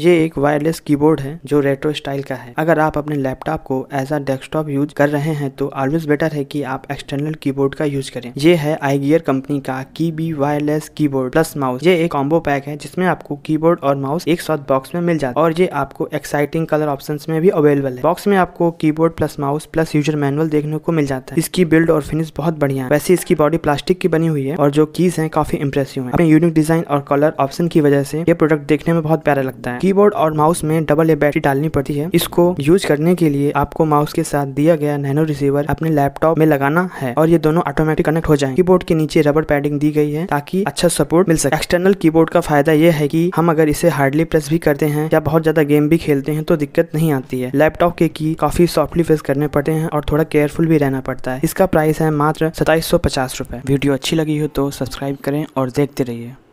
ये एक wireless keyboard है जो रेट्रो स्टाइल का है अगर आप अपने लैपटॉप को एज अ डेस्कटॉप यूज कर रहे हैं तो ऑलवेज बेटर है कि आप एक्सटर्नल कीबोर्ड का यूज करें ये है आईगियर कंपनी का की B wireless keyboard plus mouse ये एक कॉम्बो पैक है जिसमें आपको कीबोर्ड और माउस एक साथ बॉक्स में मिल जाता है और ये आपको एक्साइटिंग कलर ऑप्शन में भी अवेलेबल है बॉक्स में आपको keyboard plus mouse plus user manual देखने को मिल जाता है इसकी बिल्ड और फिनिश बहुत बढ़िया है वैसे इसकी बॉडी प्लास्टिक की बनी हुई है और जो कीज है काफी इंप्रेसिव है अपने यूनिक डिजाइन और कलर ऑप्शन की वजह से ये प्रोडक्ट देखने में बहुत प्यारा लगता है कीबोर्ड और माउस में डबल ए बैटरी डालनी पड़ती है इसको यूज करने के लिए आपको माउस के साथ दिया गया नैनो रिसीवर अपने लैपटॉप में लगाना है और ये दोनों ऑटोमेटिक कनेक्ट हो जाए कीबोर्ड के नीचे रबर पैडिंग दी गई है ताकि अच्छा सपोर्ट मिल सके एक्सटर्नल कीबोर्ड का फायदा यह है की हम अगर इसे हार्डली प्रेस भी करते हैं या बहुत ज्यादा गेम भी खेलते हैं तो दिक्कत नहीं आती है लैपटॉप के की काफी सॉफ्टली फेस करने पड़ते हैं और थोड़ा केयरफुल भी रहना पड़ता है इसका प्राइस है मात्र सताईस सौ पचास वीडियो अच्छी लगी हो तो सब्सक्राइब करें और देखते रहिए